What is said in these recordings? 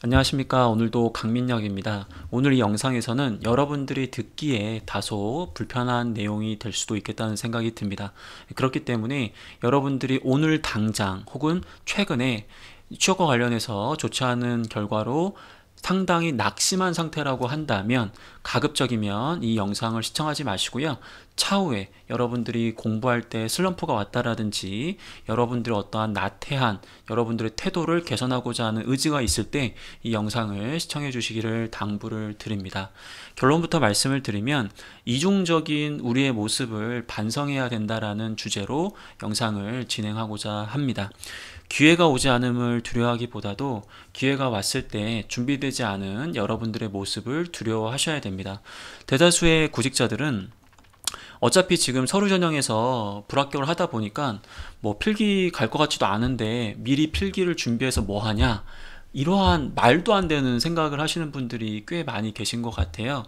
안녕하십니까 오늘도 강민혁입니다 오늘 이 영상에서는 여러분들이 듣기에 다소 불편한 내용이 될 수도 있겠다는 생각이 듭니다 그렇기 때문에 여러분들이 오늘 당장 혹은 최근에 취업과 관련해서 좋지 않은 결과로 상당히 낙심한 상태라고 한다면 가급적이면 이 영상을 시청하지 마시고요. 차후에 여러분들이 공부할 때 슬럼프가 왔다라든지 여러분들의 어떠한 나태한 여러분들의 태도를 개선하고자 하는 의지가 있을 때 이 영상을 시청해 주시기를 당부를 드립니다. 결론부터 말씀을 드리면 이중적인 우리의 모습을 반성해야 된다라는 주제로 영상을 진행하고자 합니다. 기회가 오지 않음을 두려워하기보다도 기회가 왔을 때 준비되지 않은 여러분들의 모습을 두려워하셔야 됩니다. 겁니다. 대다수의 구직자들은 어차피 지금 서류 전형에서 불합격을 하다 보니까 뭐 필기 갈 것 같지도 않은데 미리 필기를 준비해서 뭐 하냐 이러한 말도 안 되는 생각을 하시는 분들이 꽤 많이 계신 것 같아요.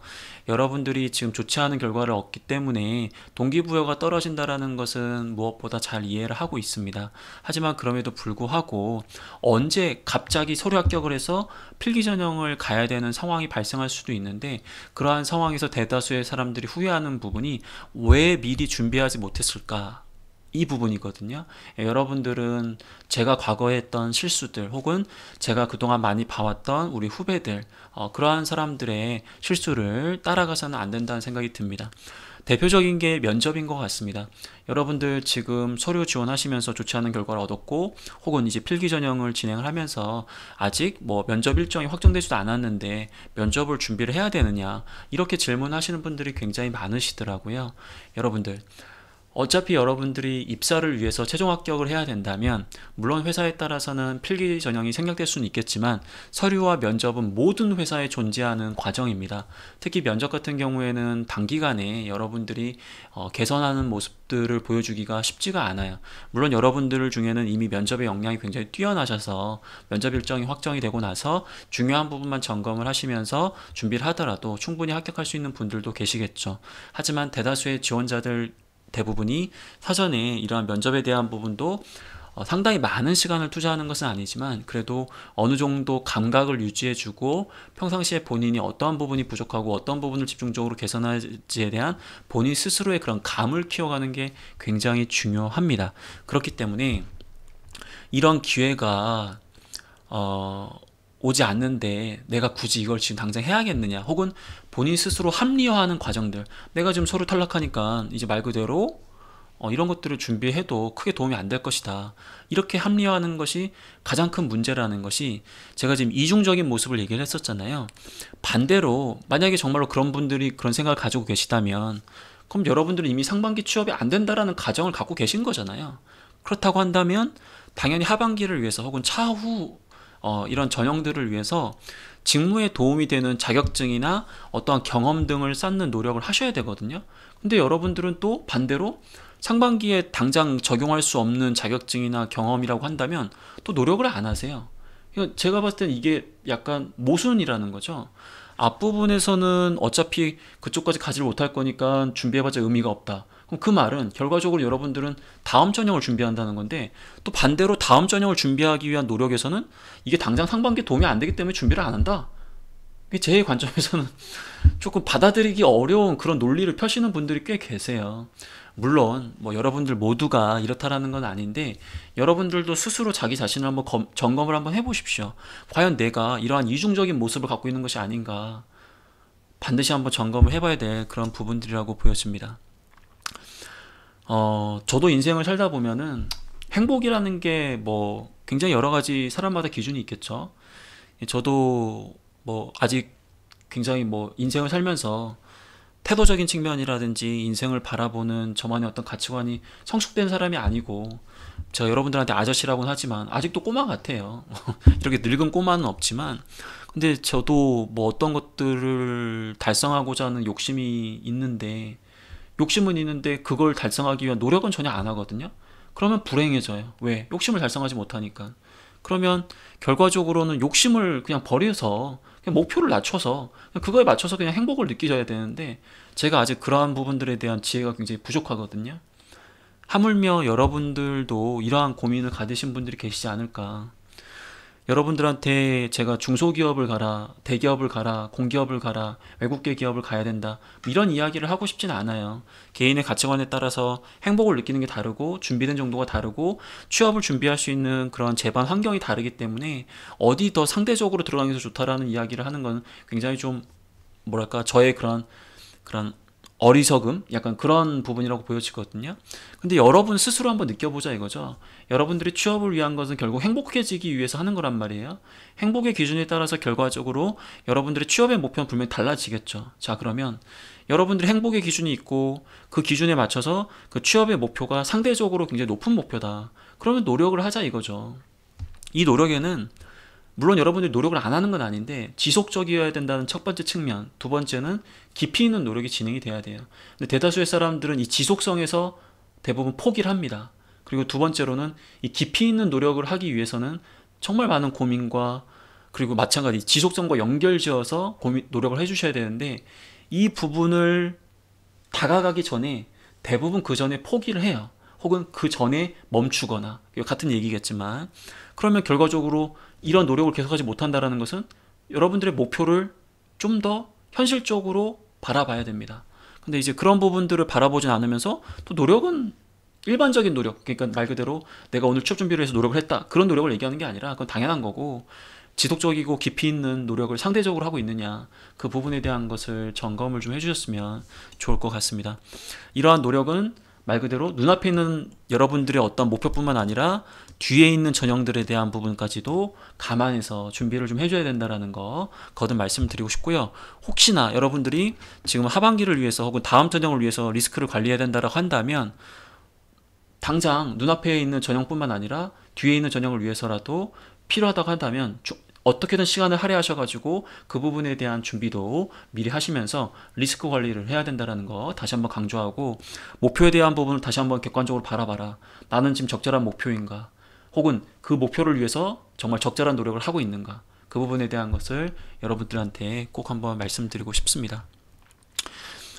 여러분들이 지금 좋지 않은 결과를 얻기 때문에 동기부여가 떨어진다라는 것은 무엇보다 잘 이해를 하고 있습니다. 하지만 그럼에도 불구하고 언제 갑자기 서류 합격을 해서 필기 전형을 가야 되는 상황이 발생할 수도 있는데 그러한 상황에서 대다수의 사람들이 후회하는 부분이 왜 미리 준비하지 못했을까? 이 부분이거든요. 예, 여러분들은 제가 과거에 했던 실수들 혹은 제가 그동안 많이 봐왔던 우리 후배들 어, 그러한 사람들의 실수를 따라가서는 안 된다는 생각이 듭니다. 대표적인 게 면접인 것 같습니다. 여러분들 지금 서류 지원하시면서 좋지 않은 결과를 얻었고 혹은 이제 필기 전형을 진행을 하면서 아직 뭐 면접 일정이 확정되지도 않았는데 면접을 준비를 해야 되느냐 이렇게 질문하시는 분들이 굉장히 많으시더라고요. 여러분들 어차피 여러분들이 입사를 위해서 최종 합격을 해야 된다면 물론 회사에 따라서는 필기 전형이 생략될 수는 있겠지만 서류와 면접은 모든 회사에 존재하는 과정입니다. 특히 면접 같은 경우에는 단기간에 여러분들이 어, 개선하는 모습들을 보여주기가 쉽지가 않아요. 물론 여러분들 중에는 이미 면접의 역량이 굉장히 뛰어나셔서 면접 일정이 확정이 되고 나서 중요한 부분만 점검을 하시면서 준비를 하더라도 충분히 합격할 수 있는 분들도 계시겠죠. 하지만 대다수의 지원자들 대부분이 사전에 이러한 면접에 대한 부분도 어, 상당히 많은 시간을 투자하는 것은 아니지만 그래도 어느 정도 감각을 유지해주고 평상시에 본인이 어떠한 부분이 부족하고 어떤 부분을 집중적으로 개선할지에 대한 본인 스스로의 그런 감을 키워가는 게 굉장히 중요합니다. 그렇기 때문에 이런 기회가 어, 오지 않는데 내가 굳이 이걸 지금 당장 해야겠느냐 혹은 본인 스스로 합리화하는 과정들 내가 지금 서로 탈락하니까 이제 말 그대로 어, 이런 것들을 준비해도 크게 도움이 안 될 것이다 이렇게 합리화하는 것이 가장 큰 문제라는 것이 제가 지금 이중적인 모습을 얘기를 했었잖아요 반대로 만약에 정말로 그런 분들이 그런 생각을 가지고 계시다면 그럼 여러분들은 이미 상반기 취업이 안 된다라는 가정을 갖고 계신 거잖아요 그렇다고 한다면 당연히 하반기를 위해서 혹은 차후 어, 이런 전형들을 위해서 직무에 도움이 되는 자격증이나 어떠한 경험 등을 쌓는 노력을 하셔야 되거든요. 근데 여러분들은 또 반대로 상반기에 당장 적용할 수 없는 자격증이나 경험이라고 한다면 또 노력을 안 하세요. 그러니까 제가 봤을 땐 이게 약간 모순이라는 거죠. 앞부분에서는 어차피 그쪽까지 가지를 못할 거니까 준비해봤자 의미가 없다. 그럼 그 말은 결과적으로 여러분들은 다음 전형을 준비한다는 건데 또 반대로 다음 전형을 준비하기 위한 노력에서는 이게 당장 상반기에 도움이 안 되기 때문에 준비를 안 한다. 제 관점에서는 조금 받아들이기 어려운 그런 논리를 펴시는 분들이 꽤 계세요. 물론 뭐 여러분들 모두가 이렇다라는 건 아닌데 여러분들도 스스로 자기 자신을 한번 검, 점검을 한번 해보십시오. 과연 내가 이러한 이중적인 모습을 갖고 있는 것이 아닌가 반드시 한번 점검을 해봐야 될 그런 부분들이라고 보여집니다. 어, 저도 인생을 살다 보면은 행복이라는 게 뭐 굉장히 여러 가지 사람마다 기준이 있겠죠. 예, 저도 뭐 아직 굉장히 뭐 인생을 살면서 태도적인 측면이라든지 인생을 바라보는 저만의 어떤 가치관이 성숙된 사람이 아니고 저 여러분들한테 아저씨라고는 하지만 아직도 꼬마 같아요. 이렇게 늙은 꼬마는 없지만 근데 저도 뭐 어떤 것들을 달성하고자 하는 욕심이 있는데 욕심은 있는데 그걸 달성하기 위한 노력은 전혀 안 하거든요. 그러면 불행해져요. 왜? 욕심을 달성하지 못하니까. 그러면 결과적으로는 욕심을 그냥 버려서 그냥 목표를 낮춰서 그거에 맞춰서 그냥 행복을 느끼셔야 되는데 제가 아직 그러한 부분들에 대한 지혜가 굉장히 부족하거든요. 하물며 여러분들도 이러한 고민을 가지신 분들이 계시지 않을까. 여러분들한테 제가 중소기업을 가라, 대기업을 가라, 공기업을 가라, 외국계 기업을 가야 된다 이런 이야기를 하고 싶진 않아요. 개인의 가치관에 따라서 행복을 느끼는 게 다르고 준비된 정도가 다르고 취업을 준비할 수 있는 그런 재반 환경이 다르기 때문에 어디 더 상대적으로 들어가는 게 좋다라는 이야기를 하는 건 굉장히 좀 뭐랄까 저의 그런 그런 어리석음 약간 그런 부분이라고 보여지거든요 근데 여러분 스스로 한번 느껴보자 이거죠 여러분들이 취업을 위한 것은 결국 행복해지기 위해서 하는 거란 말이에요 행복의 기준에 따라서 결과적으로 여러분들의 취업의 목표는 분명히 달라지겠죠 자 그러면 여러분들이 행복의 기준이 있고 그 기준에 맞춰서 그 취업의 목표가 상대적으로 굉장히 높은 목표다 그러면 노력을 하자 이거죠 이 노력에는 물론 여러분들이 노력을 안 하는 건 아닌데 지속적이어야 된다는 첫 번째 측면 두 번째는 깊이 있는 노력이 진행이 돼야 돼요 근데 대다수의 사람들은 이 지속성에서 대부분 포기를 합니다 그리고 두 번째로는 이 깊이 있는 노력을 하기 위해서는 정말 많은 고민과 그리고 마찬가지 지속성과 연결지어서 고민, 노력을 해주셔야 되는데 이 부분을 다가가기 전에 대부분 그 전에 포기를 해요 혹은 그 전에 멈추거나 같은 얘기겠지만 그러면 결과적으로 이런 노력을 계속하지 못한다라는 것은 여러분들의 목표를 좀 더 현실적으로 바라봐야 됩니다. 근데 이제 그런 부분들을 바라보진 않으면서 또 노력은 일반적인 노력 그러니까 말 그대로 내가 오늘 취업 준비를 해서 노력을 했다 그런 노력을 얘기하는 게 아니라 그건 당연한 거고 지속적이고 깊이 있는 노력을 상대적으로 하고 있느냐 그 부분에 대한 것을 점검을 좀 해주셨으면 좋을 것 같습니다 이러한 노력은 말 그대로 눈앞에 있는 여러분들의 어떤 목표뿐만 아니라 뒤에 있는 전형들에 대한 부분까지도 감안해서 준비를 좀 해줘야 된다는거 거듭 말씀드리고 싶고요. 혹시나 여러분들이 지금 하반기를 위해서 혹은 다음 전형을 위해서 리스크를 관리해야 된다고 한다면 당장 눈앞에 있는 전형뿐만 아니라 뒤에 있는 전형을 위해서라도 필요하다고 한다면 어떻게든 시간을 할애하셔가지고 그 부분에 대한 준비도 미리 하시면서 리스크 관리를 해야 된다라는 거 다시 한번 강조하고 목표에 대한 부분을 다시 한번 객관적으로 바라봐라. 나는 지금 적절한 목표인가? 혹은 그 목표를 위해서 정말 적절한 노력을 하고 있는가? 그 부분에 대한 것을 여러분들한테 꼭 한번 말씀드리고 싶습니다.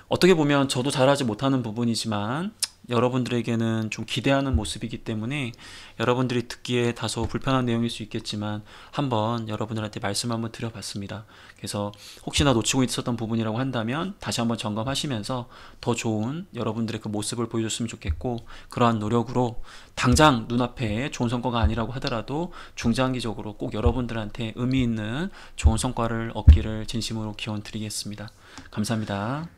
어떻게 보면 저도 잘하지 못하는 부분이지만 여러분들에게는 좀 기대하는 모습이기 때문에 여러분들이 듣기에 다소 불편한 내용일 수 있겠지만 한번 여러분들한테 말씀 한번 드려봤습니다. 그래서 혹시나 놓치고 있었던 부분이라고 한다면 다시 한번 점검하시면서 더 좋은 여러분들의 그 모습을 보여줬으면 좋겠고 그러한 노력으로 당장 눈앞에 좋은 성과가 아니라고 하더라도 중장기적으로 꼭 여러분들한테 의미 있는 좋은 성과를 얻기를 진심으로 기원 드리겠습니다. 감사합니다.